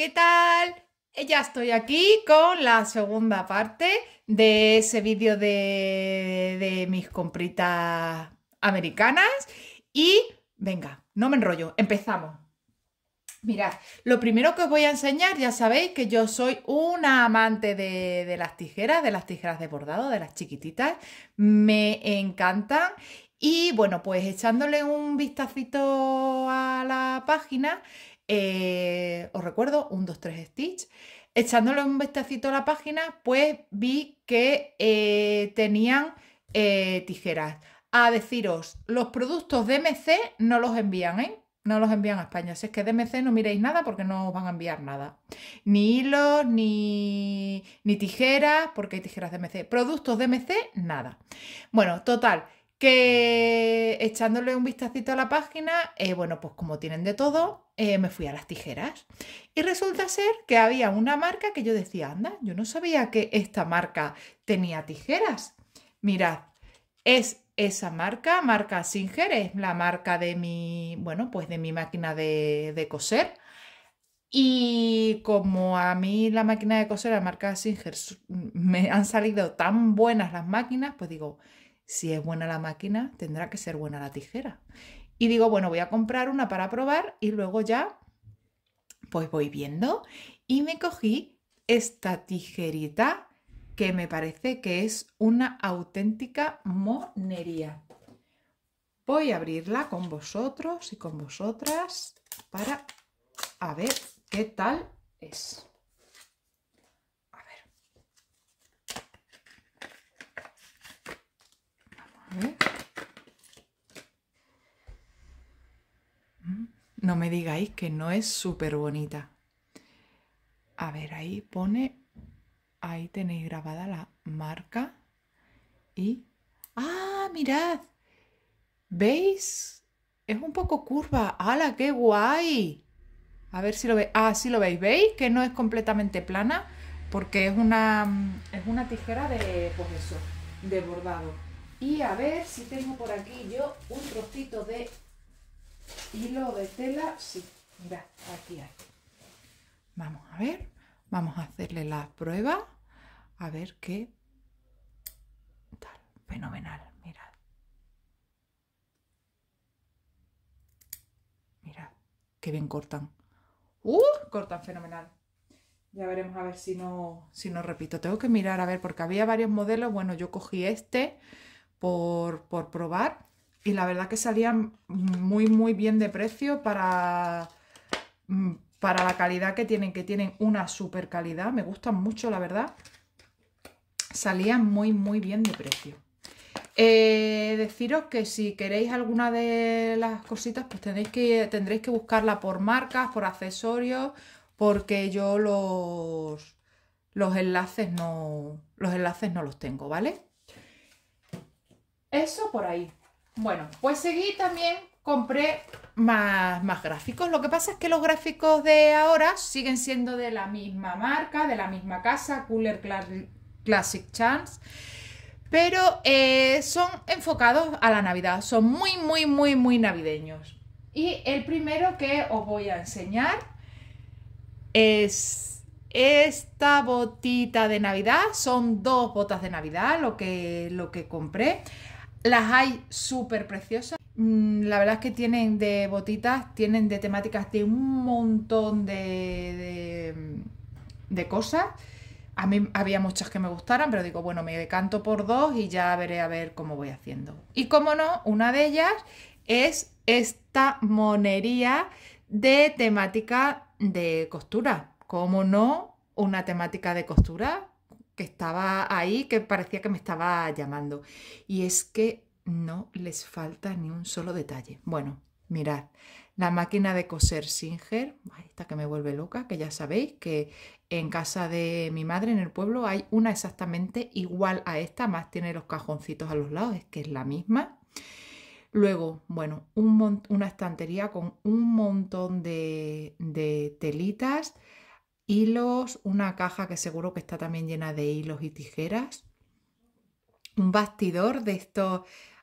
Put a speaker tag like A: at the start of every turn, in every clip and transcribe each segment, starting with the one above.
A: ¿qué tal? Eh, ya estoy aquí con la segunda parte de ese vídeo de, mis compritas americanas. Y venga, no me enrollo, empezamos. Mirad, lo primero que os voy a enseñar, ya sabéis que yo soy una amante de, de las tijeras, de las tijeras de bordado, de las chiquititas. Me encantan. Y bueno, pues echándole un vistacito a la página, eh, os recuerdo, un 2, 3 Stitch. Echándole un vistacito a la página, pues vi que eh, tenían eh, tijeras. A deciros, los productos DMC no los envían, ¿eh? No los envían a España. Si es que DMC no miréis nada porque no os van a enviar nada. Ni hilos, ni, ni tijeras, porque hay tijeras DMC. Productos DMC, nada. Bueno, total que echándole un vistacito a la página, eh, bueno, pues como tienen de todo, eh, me fui a las tijeras. Y resulta ser que había una marca que yo decía, anda, yo no sabía que esta marca tenía tijeras. Mirad, es esa marca, marca Singer, es la marca de mi, bueno, pues de mi máquina de, de coser. Y como a mí la máquina de coser, la marca Singer, me han salido tan buenas las máquinas, pues digo, si es buena la máquina, tendrá que ser buena la tijera. Y digo, bueno, voy a comprar una para probar y luego ya, pues voy viendo. Y me cogí esta tijerita que me parece que es una auténtica monería. Voy a abrirla con vosotros y con vosotras para a ver qué tal es. Mm. No me digáis que no es súper bonita. A ver, ahí pone, ahí tenéis grabada la marca y... ¡Ah, mirad! ¿Veis? Es un poco curva. ¡Hala, qué guay! A ver si lo veis. Ah, sí lo veis. ¿Veis? Que no es completamente plana porque es una, es una tijera de, pues eso, de bordado. Y a ver si tengo por aquí yo un trocito de hilo de tela. Sí, mira aquí hay. Vamos a ver, vamos a hacerle la prueba. A ver qué tal. Fenomenal, mirad. Mirad, qué bien cortan. ¡Uh! Cortan fenomenal. Ya veremos a ver si no, si no repito. Tengo que mirar a ver, porque había varios modelos. Bueno, yo cogí este por, probar y la verdad que salían muy muy bien de precio para, mm, para la calidad que tienen, que tienen una super calidad, me gustan mucho la verdad, salían muy muy bien de precio. Eh, deciros que si queréis alguna de las cositas, pues tenéis que, tendréis que buscarla por marcas, por accesorios, porque yo los, los enlaces no los enlaces no los tengo, ¿vale? Eso por ahí. Bueno, pues seguí también, compré más, más gráficos. Lo que pasa es que los gráficos de ahora siguen siendo de la misma marca, de la misma casa, Cooler Classic Chance pero eh, son enfocados a la Navidad, son muy, muy, muy, muy navideños. Y el primero que os voy a enseñar es esta botita de Navidad, son dos botas de Navidad lo que, lo que compré. Las hay súper preciosas. Mm, la verdad es que tienen de botitas, tienen de temáticas de un montón de, mm, de, cosas. A mí había muchas que me gustaran, pero digo, bueno, me decanto por dos y ya veré a ver cómo voy haciendo. Y como no, una de ellas es esta monería de temática de costura. Como no, una temática de costura que estaba ahí, que parecía que me estaba llamando. Y es que no les falta ni un solo detalle. Bueno, mirad, la máquina de coser Singer, esta que me vuelve loca, que ya sabéis que en casa de mi madre en el pueblo hay una exactamente igual a esta, más tiene los cajoncitos a los lados, es que es la misma. Luego, bueno, un una estantería con un montón de telitas, hilos, una caja que seguro que está también llena de hilos y tijeras, un bastidor de estos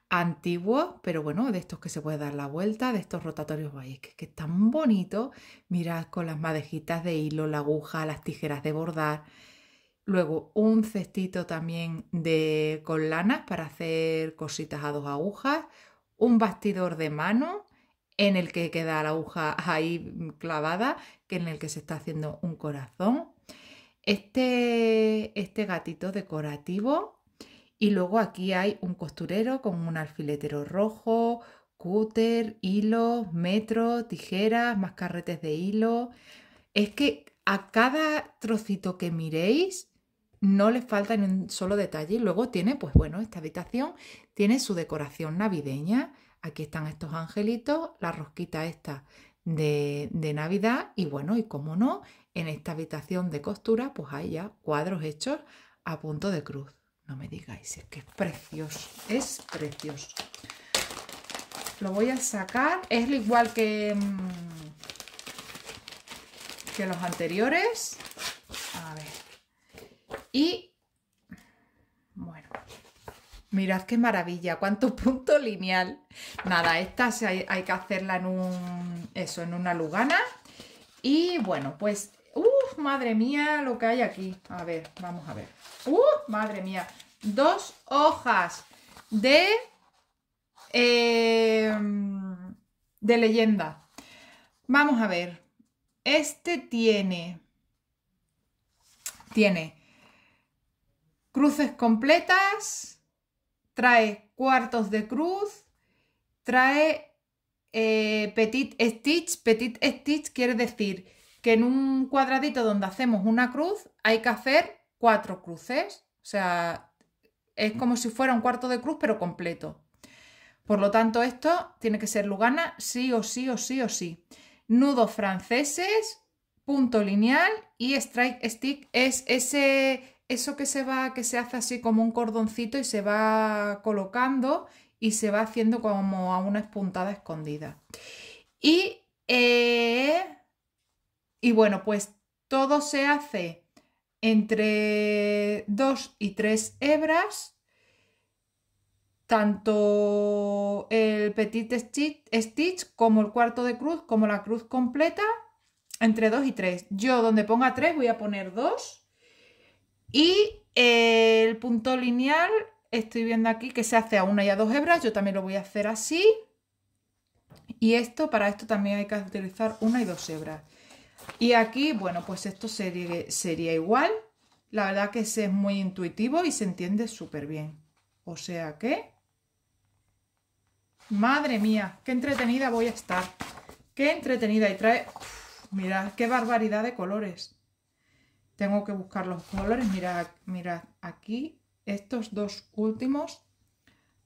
A: antiguos, pero bueno, de estos que se puede dar la vuelta, de estos rotatorios que, es tan bonito, mirad con las madejitas de hilo, la aguja, las tijeras de bordar, luego un cestito también de con lanas para hacer cositas a dos agujas, un bastidor de mano, en el que queda la aguja ahí mm, clavada, que en el que se está haciendo un corazón. Este, este gatito decorativo y luego aquí hay un costurero con un alfiletero rojo, cúter, hilo, metro, tijeras, más carretes de hilo. Es que a cada trocito que miréis no le falta ni un solo detalle y luego tiene, pues bueno, esta habitación tiene su decoración navideña Aquí están estos angelitos, la rosquita esta de, Navidad y bueno, y como no, en esta habitación de costura pues hay ya cuadros hechos a punto de cruz. No me digáis, es que es precioso, es precioso. Lo voy a sacar, es igual que, mm, que los anteriores. A ver. Y Mirad qué maravilla, cuánto punto lineal. Nada, esta hay, que hacerla en un. Eso, en una lugana. Y bueno, pues. uff, ¡uh! Madre mía, lo que hay aquí. A ver, vamos a ver. ¡Uf! ¡Uh! Madre mía. Dos hojas de. Em, de leyenda. Vamos a ver. Este tiene. Tiene. Cruces completas trae cuartos de cruz, trae eh, petit stitch. Petit stitch quiere decir que en un cuadradito donde hacemos una cruz hay que hacer cuatro cruces. O sea, es como si fuera un cuarto de cruz pero completo. Por lo tanto, esto tiene que ser Lugana sí o sí o sí o sí. Nudos franceses, punto lineal y strike stick es ese eso que se va, que se hace así como un cordoncito y se va colocando y se va haciendo como a una espuntada escondida. Y, eh, y bueno, pues todo se hace entre dos y tres hebras, tanto el petit stitch como el cuarto de cruz, como la cruz completa, entre 2 y 3. Yo donde ponga tres voy a poner dos y eh, el punto lineal, estoy viendo aquí que se hace a una y a dos hebras, yo también lo voy a hacer así. Y esto, para esto también hay que utilizar una y dos hebras. Y aquí, bueno, pues esto sería, igual. La verdad que es muy intuitivo y se entiende súper bien. O sea que... Madre mía, qué entretenida voy a estar. Qué entretenida. Y trae... Mira mirad, qué barbaridad de colores tengo que buscar los colores. Mirad, mirad, aquí estos dos últimos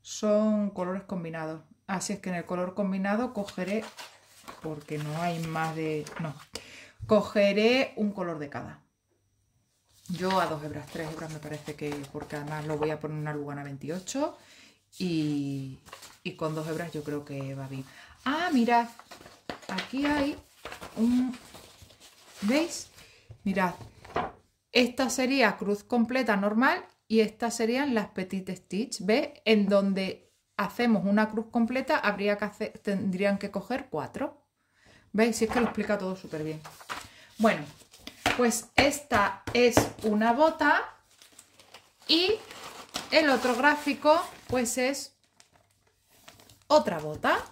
A: son colores combinados. Así es que en el color combinado cogeré, porque no hay más de... no, cogeré un color de cada. Yo a dos hebras, tres hebras me parece que, porque además lo voy a poner en una Lugana 28 y, y con dos hebras yo creo que va bien. Ah, mirad, aquí hay un, ¿veis? Mirad, esta sería cruz completa normal y estas serían las petite stitch, ¿ves? En donde hacemos una cruz completa habría que tendrían que coger cuatro. ¿Veis? Si es que lo explica todo súper bien. Bueno, pues esta es una bota y el otro gráfico pues es otra bota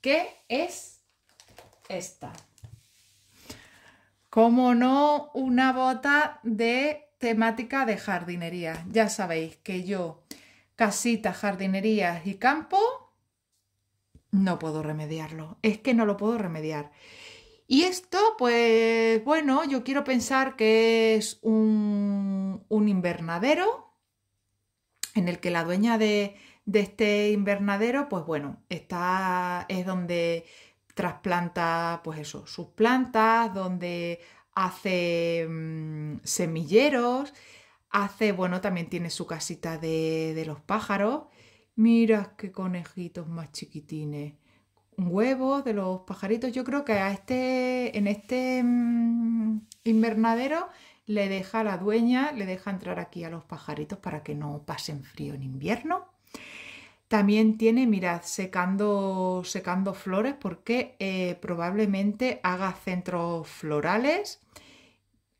A: que es esta. Como no, una bota de temática de jardinería. Ya sabéis que yo casita jardinerías y campo, no puedo remediarlo. Es que no lo puedo remediar. Y esto, pues bueno, yo quiero pensar que es un, un invernadero en el que la dueña de, de, este invernadero, pues bueno, está, es donde trasplanta, pues eso, sus plantas, donde hace mm, semilleros, hace, bueno, también tiene su casita de, los pájaros. Mira qué conejitos más chiquitines. Huevos de los pajaritos. Yo creo que a este, en este mm, invernadero le deja la dueña, le deja entrar aquí a los pajaritos para que no pasen frío en invierno. También tiene, mirad, secando, secando flores porque eh, probablemente haga centros florales.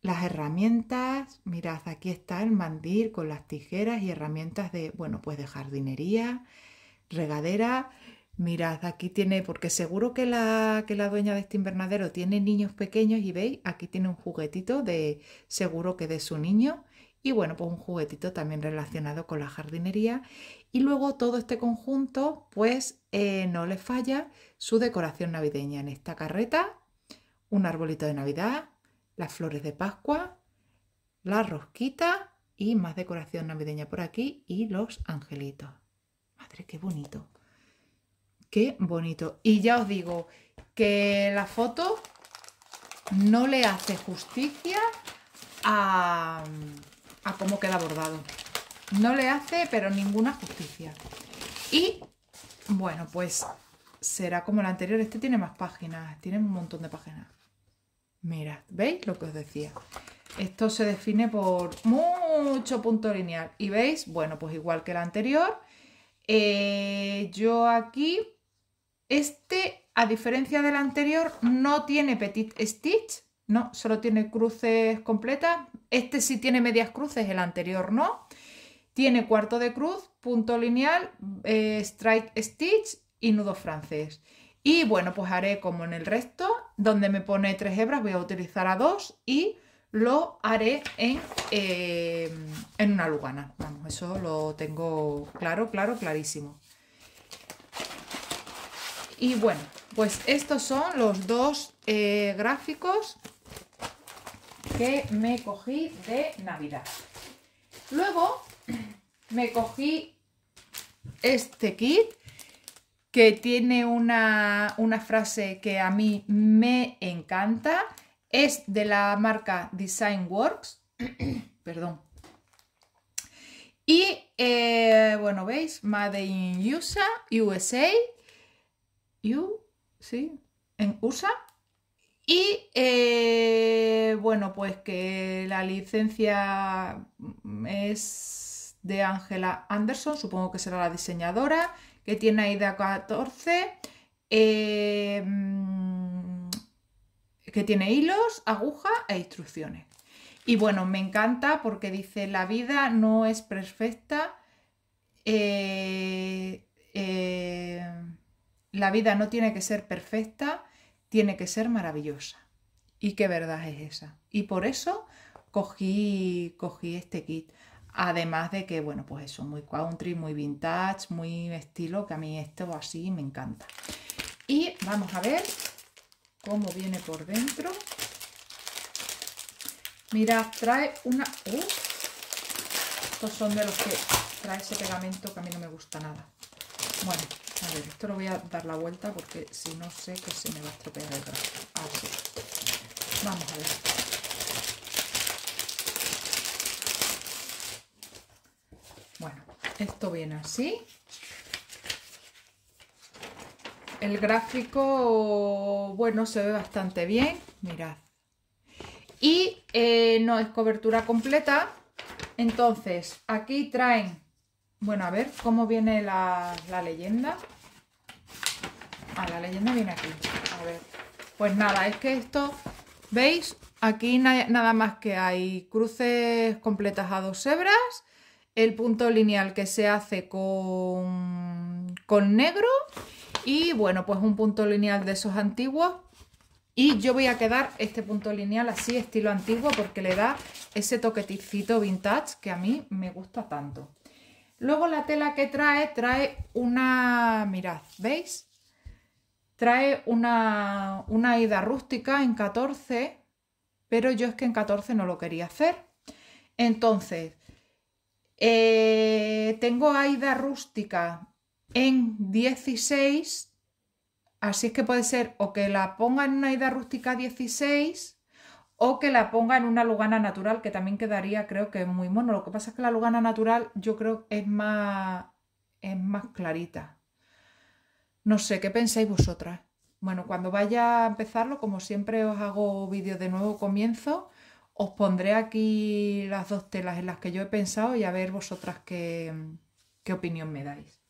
A: Las herramientas, mirad, aquí está el mandir con las tijeras y herramientas de, bueno, pues de jardinería, regadera. Mirad, aquí tiene, porque seguro que la, que la dueña de este invernadero tiene niños pequeños y veis, aquí tiene un juguetito de seguro que de su niño y bueno, pues un juguetito también relacionado con la jardinería. Y luego todo este conjunto, pues eh, no le falla su decoración navideña. En esta carreta, un arbolito de Navidad, las flores de Pascua, la rosquita y más decoración navideña por aquí y los angelitos. Madre, qué bonito. Qué bonito. Y ya os digo que la foto no le hace justicia a a cómo queda bordado. No le hace, pero ninguna justicia. Y, bueno, pues será como el anterior. Este tiene más páginas, tiene un montón de páginas. Mirad, ¿veis lo que os decía? Esto se define por mucho punto lineal. Y veis, bueno, pues igual que el anterior, eh, yo aquí, este, a diferencia del anterior, no tiene petit stitch, no, solo tiene cruces completas. Este sí tiene medias cruces, el anterior no. Tiene cuarto de cruz, punto lineal, eh, strike stitch y nudo francés. Y bueno, pues haré como en el resto, donde me pone tres hebras, voy a utilizar a dos y lo haré en, eh, en una lugana. Vamos, eso lo tengo claro, claro, clarísimo. Y bueno, pues estos son los dos eh, gráficos que me cogí de Navidad. Luego me cogí este kit que tiene una, frase que a mí me encanta. Es de la marca Design Works. Perdón. Y eh, bueno, veis, Made in USA, USA, you sí, en USA. Y eh, bueno, pues que la licencia es de Angela Anderson, supongo que será la diseñadora, que tiene AIDA 14, eh, mm, que tiene hilos, aguja e instrucciones. Y bueno, me encanta porque dice, la vida no es perfecta, eh, la vida no tiene que ser perfecta tiene que ser maravillosa. ¿Y qué verdad es esa? Y por eso cogí, cogí este kit. Además de que, bueno, pues eso, muy country, muy vintage, muy estilo, que a mí esto así me encanta. Y vamos a ver cómo viene por dentro. mira trae una... Uh, estos son de los que trae ese pegamento que a mí no me gusta nada. Bueno, a ver, esto lo voy a dar la vuelta porque si no sé que se me va a estropear el Vamos a ver. Bueno, esto viene así. El gráfico, bueno, se ve bastante bien. Mirad. Y eh, no es cobertura completa. Entonces, aquí traen bueno, a ver cómo viene la, leyenda. Ah, la leyenda viene aquí. Pues nada, es que esto, ¿veis? Aquí nada más que hay cruces completas a dos hebras, el punto lineal que se hace con, con negro y bueno, pues un punto lineal de esos antiguos y yo voy a quedar este punto lineal así, estilo antiguo, porque le da ese toqueticito vintage que a mí me gusta tanto. Luego la tela que trae, trae una, mirad, ¿veis? Trae una, ida rústica en 14, pero yo es que en 14 no lo quería hacer. Entonces, eh, tengo ida rústica en 16, así es que puede ser o que la ponga en una ida rústica 16 o que la ponga en una lugana natural, que también quedaría, creo que muy mono. Lo que pasa es que la lugana natural yo creo que es más, es más clarita. No sé, ¿qué pensáis vosotras? Bueno, cuando vaya a empezarlo, como siempre os hago vídeo de nuevo comienzo, os pondré aquí las dos telas en las que yo he pensado y a ver vosotras qué, qué opinión me dais.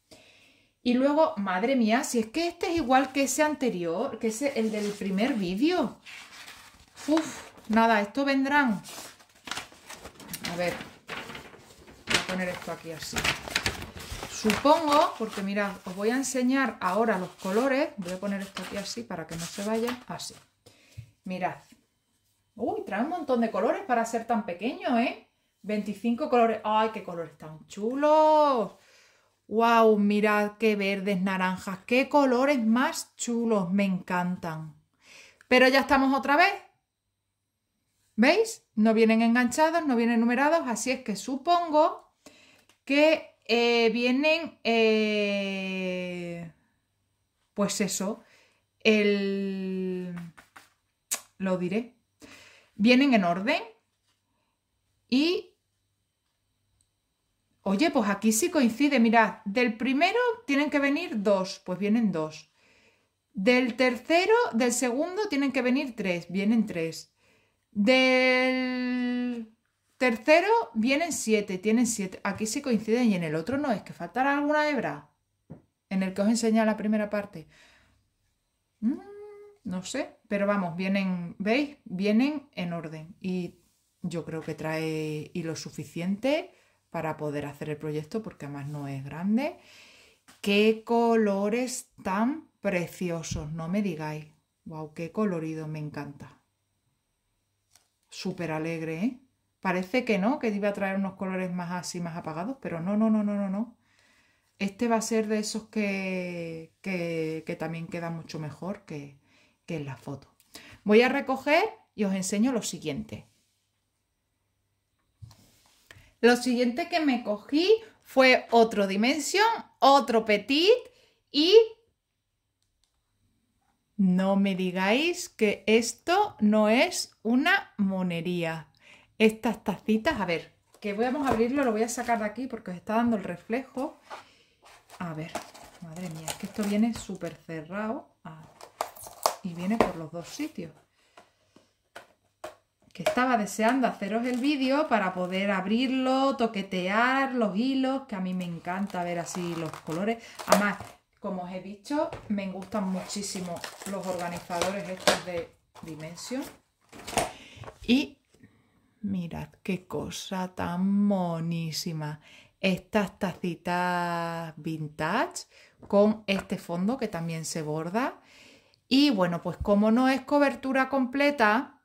A: Y luego, madre mía, si es que este es igual que ese anterior, que es el del primer vídeo. Uf, Nada, esto vendrán... A ver, voy a poner esto aquí así. Supongo, porque mirad, os voy a enseñar ahora los colores. Voy a poner esto aquí así para que no se vaya así. Mirad. Uy, trae un montón de colores para ser tan pequeño, ¿eh? 25 colores. ¡Ay, qué colores tan chulos! ¡Wow! Mirad qué verdes, naranjas, qué colores más chulos, me encantan. Pero ya estamos otra vez ¿Veis? No vienen enganchados, no vienen numerados, así es que supongo que eh, vienen, eh, pues eso, lo diré, vienen en orden y, oye, pues aquí sí coincide, mirad, del primero tienen que venir dos, pues vienen dos. Del tercero, del segundo tienen que venir tres, vienen tres. Del tercero vienen siete, tienen siete. Aquí se coinciden y en el otro no, es que faltará alguna hebra. En el que os enseña la primera parte. Mm, no sé, pero vamos, vienen, ¿veis? Vienen en orden. Y yo creo que trae hilo suficiente para poder hacer el proyecto porque además no es grande. ¡Qué colores tan preciosos! No me digáis. ¡Wow! ¡Qué colorido! Me encanta súper alegre, ¿eh? Parece que no, que iba a traer unos colores más así, más apagados, pero no, no, no, no, no, no. Este va a ser de esos que, que, también queda mucho mejor que, que en la foto. Voy a recoger y os enseño lo siguiente. Lo siguiente que me cogí fue otro Dimension, otro Petit y no me digáis que esto no es una monería. Estas tacitas, a ver, que voy a abrirlo, lo voy a sacar de aquí porque os está dando el reflejo. A ver, madre mía, es que esto viene súper cerrado ah, y viene por los dos sitios. Que estaba deseando haceros el vídeo para poder abrirlo, toquetear los hilos, que a mí me encanta ver así los colores. Además, como os he dicho, me gustan muchísimo los organizadores estos de Dimension. Y mirad qué cosa tan monísima. Estas tacitas vintage con este fondo que también se borda. Y bueno, pues como no es cobertura completa,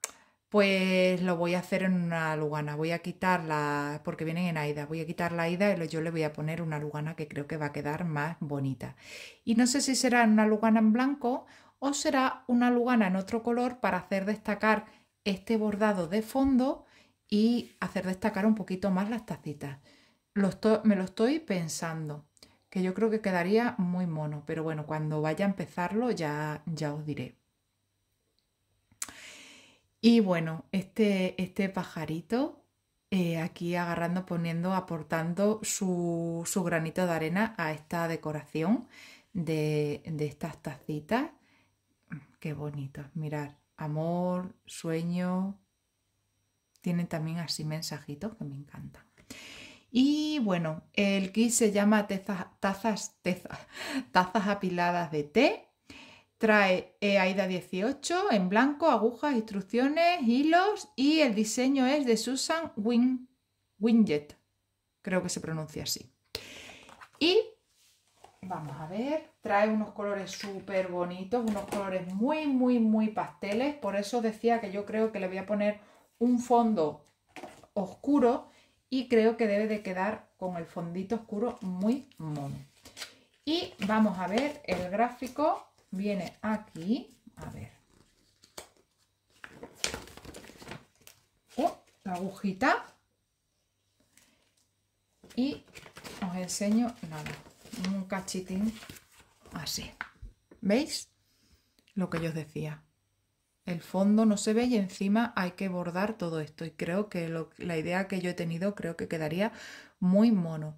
A: pues lo voy a hacer en una lugana. Voy a quitarla porque vienen en AIDA, voy a quitar la AIDA y yo le voy a poner una lugana que creo que va a quedar más bonita. Y no sé si será una lugana en blanco o será una lugana en otro color para hacer destacar este bordado de fondo y hacer destacar un poquito más las tacitas. me lo estoy pensando, que yo creo que quedaría muy mono, pero bueno, cuando vaya a empezarlo ya, ya os diré. Y bueno, este, este pajarito eh, aquí agarrando, poniendo, aportando su, granito de arena a esta decoración de, estas tacitas. Mm, qué bonito, mirar. Amor, sueño. Tienen también así mensajitos que me encantan. Y bueno, el kit se llama tazas, tazas apiladas de té Trae AIDA e 18 en blanco, agujas, instrucciones, hilos y el diseño es de Susan wing Winget. Creo que se pronuncia así. Y vamos a ver, trae unos colores súper bonitos, unos colores muy, muy, muy pasteles. Por eso decía que yo creo que le voy a poner un fondo oscuro y creo que debe de quedar con el fondito oscuro muy mono. Y vamos a ver el gráfico viene aquí, a ver. Oh, la agujita. Y os enseño nada, un cachitín así. ¿Veis? Lo que yo os decía. El fondo no se ve y encima hay que bordar todo esto. Y creo que la idea que yo he tenido creo que quedaría muy mono.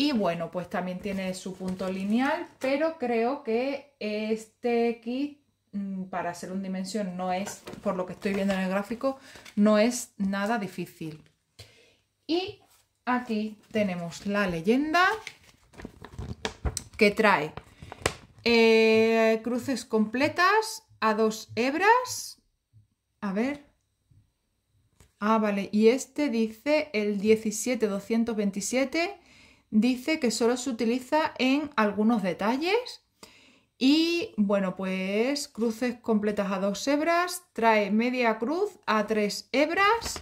A: Y bueno, pues también tiene su punto lineal, pero creo que este kit, mm, para hacer un dimensión no es, por lo que estoy viendo en el gráfico, no es nada difícil. Y aquí tenemos la leyenda que trae eh, cruces completas a dos hebras. A ver. Ah, vale. Y este dice el 17227 dice que solo se utiliza en algunos detalles. Y bueno, pues cruces completas a dos hebras, trae media cruz a tres hebras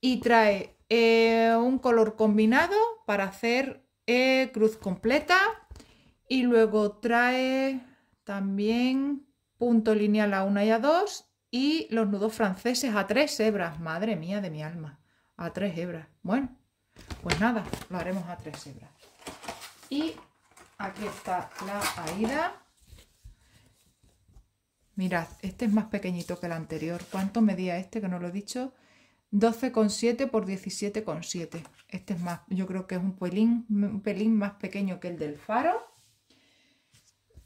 A: y trae eh, un color combinado para hacer eh, cruz completa. Y luego trae también punto lineal a una y a dos y los nudos franceses a tres hebras. Madre mía de mi alma, a tres hebras. Bueno, pues nada, lo haremos a tres hebras. Y aquí está la aida. Mirad, este es más pequeñito que el anterior. ¿Cuánto medía este? Que no lo he dicho. 12,7 por 17,7. Este es más, yo creo que es un pelín, un pelín más pequeño que el del faro.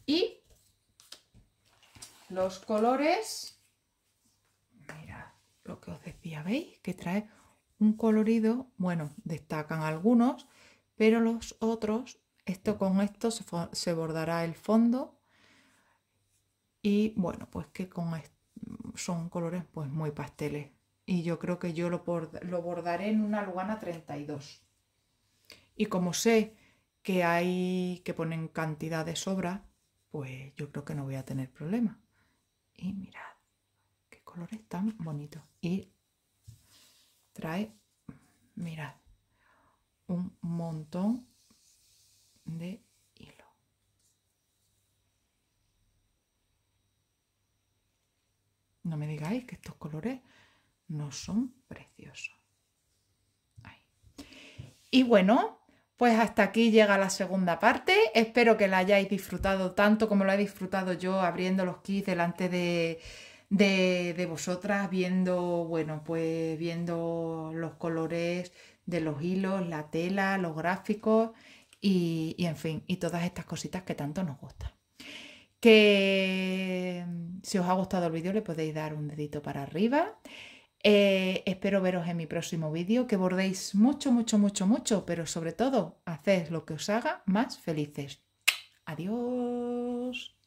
A: Y los colores. Mirad lo que os decía, ¿veis? Que trae un colorido, bueno, destacan algunos, pero los otros, esto con esto se, bordará el fondo y bueno, pues que con son colores pues muy pasteles y yo creo que yo lo, lo bordaré en una Lugana 32. Y como sé que hay que ponen cantidad de sobra, pues yo creo que no voy a tener problema. Y mirad, qué colores tan bonitos. Y trae, mirad, un montón de hilo. No me digáis que estos colores no son preciosos. Y bueno, pues hasta aquí llega la segunda parte. Espero que la hayáis disfrutado tanto como lo he disfrutado yo abriendo los kits delante de, de, vosotras viendo, bueno, pues viendo los colores de los hilos, la tela, los gráficos y, en fin, y todas estas cositas que tanto nos gustan. Que mm, si os ha gustado el vídeo le podéis dar un dedito para arriba. Eh, espero veros en mi próximo vídeo, que bordéis mucho, mucho, mucho, mucho, pero sobre todo, haced lo que os haga más felices. Adiós.